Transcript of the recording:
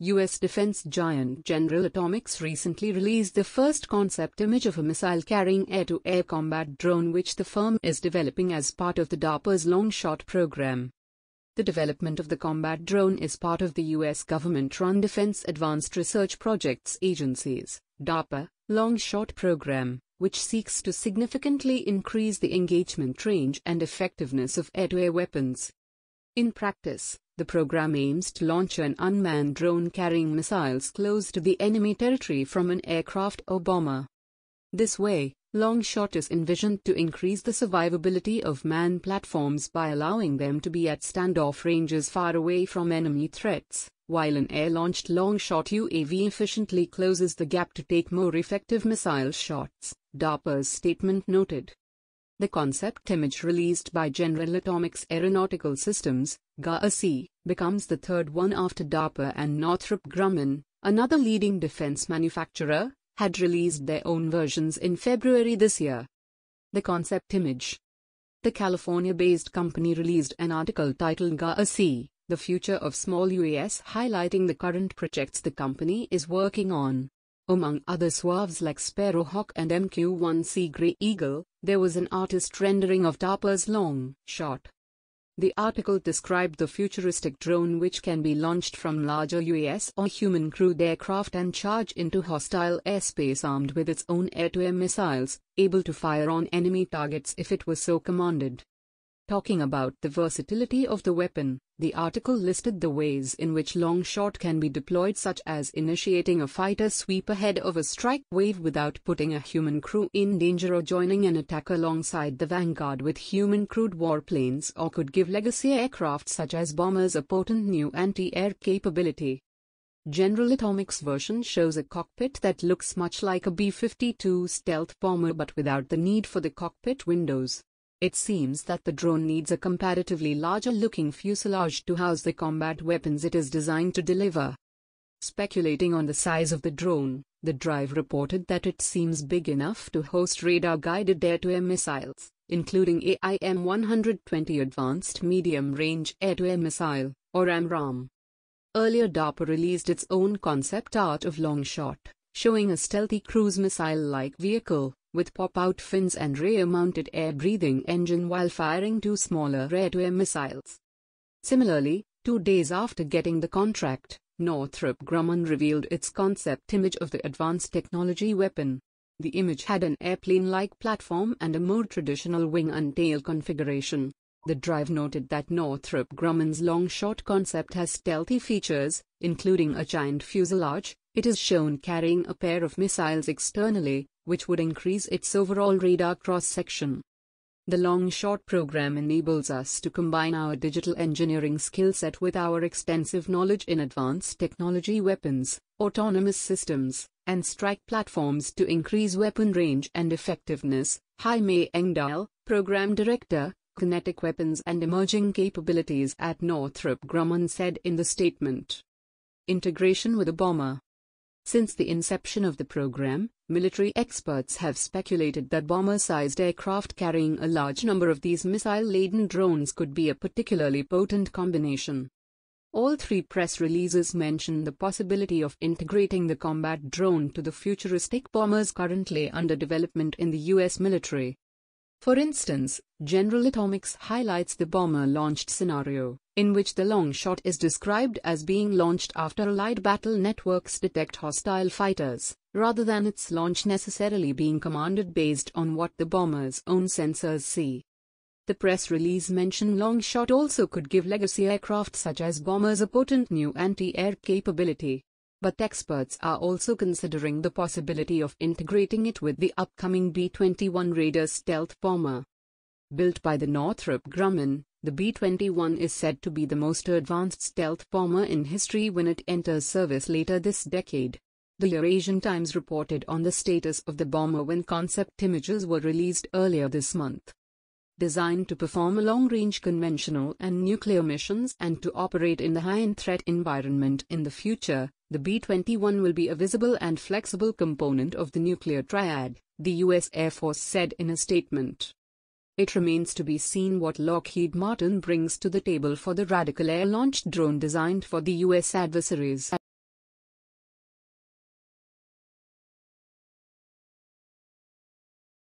U.S. defense giant General Atomics recently released the first concept image of a missile-carrying air-to-air combat drone which the firm is developing as part of the DARPA's Long Shot program. The development of the combat drone is part of the U.S. government-run Defense Advanced Research Projects Agency's DARPA Long Shot program, which seeks to significantly increase the engagement range and effectiveness of air-to-air weapons. In practice, the program aims to launch an unmanned drone carrying missiles close to the enemy territory from an aircraft or bomber. This way, Longshot is envisioned to increase the survivability of manned platforms by allowing them to be at standoff ranges far away from enemy threats, while an air-launched Longshot UAV efficiently closes the gap to take more effective missile shots, DARPA's statement noted. The concept image released by General Atomics Aeronautical Systems, GAAC, becomes the third one after DARPA and Northrop Grumman, another leading defense manufacturer, had released their own versions in February this year. The concept image. The California-based company released an article titled GAAC, The Future of Small UAS highlighting the current projects the company is working on. Among other swerves like Sparrowhawk and MQ-1C Grey Eagle, there was an artist rendering of Darpa's long shot. The article described the futuristic drone which can be launched from larger UAS or human crewed aircraft and charge into hostile airspace armed with its own air to -air missiles, able to fire on enemy targets if it was so commanded. Talking about the versatility of the weapon, the article listed the ways in which long shot can be deployed such as initiating a fighter sweep ahead of a strike wave without putting a human crew in danger or joining an attack alongside the vanguard with human crewed warplanes or could give legacy aircraft such as bombers a potent new anti-air capability. General Atomics version shows a cockpit that looks much like a B-52 stealth bomber but without the need for the cockpit windows. It seems that the drone needs a comparatively larger looking fuselage to house the combat weapons it is designed to deliver. Speculating on the size of the drone, the drive reported that it seems big enough to host radar guided air to air missiles, including AIM 120 Advanced Medium Range Air to Air Missile, or AMRAAM. Earlier, DARPA released its own concept art of Longshot, showing a stealthy cruise missile like vehicle with pop-out fins and rear-mounted air-breathing engine while firing two smaller air-to-air missiles. Similarly, two days after getting the contract, Northrop Grumman revealed its concept image of the advanced technology weapon. The image had an airplane-like platform and a more traditional wing and tail configuration. The drive noted that Northrop Grumman's long shot concept has stealthy features, including a giant fuselage, it is shown carrying a pair of missiles externally, which would increase its overall radar cross-section. The long shot program enables us to combine our digital engineering skill set with our extensive knowledge in advanced technology weapons, autonomous systems, and strike platforms to increase weapon range and effectiveness, Jaime Engdahl, Program Director, Kinetic Weapons and Emerging Capabilities at Northrop Grumman said in the statement. Integration with a bomber since the inception of the program, military experts have speculated that bomber-sized aircraft carrying a large number of these missile-laden drones could be a particularly potent combination. All three press releases mention the possibility of integrating the combat drone to the futuristic bombers currently under development in the U.S. military. For instance, General Atomics highlights the bomber-launched scenario, in which the long shot is described as being launched after allied battle networks detect hostile fighters, rather than its launch necessarily being commanded based on what the bomber's own sensors see. The press release mentioned long shot also could give legacy aircraft such as bombers a potent new anti-air capability but experts are also considering the possibility of integrating it with the upcoming B-21 Raider stealth bomber. Built by the Northrop Grumman, the B-21 is said to be the most advanced stealth bomber in history when it enters service later this decade. The Eurasian Times reported on the status of the bomber when concept images were released earlier this month. Designed to perform long-range conventional and nuclear missions and to operate in the high-end threat environment in the future, the B-21 will be a visible and flexible component of the nuclear triad, the U.S. Air Force said in a statement. It remains to be seen what Lockheed Martin brings to the table for the Radical air-launched drone designed for the U.S. adversaries.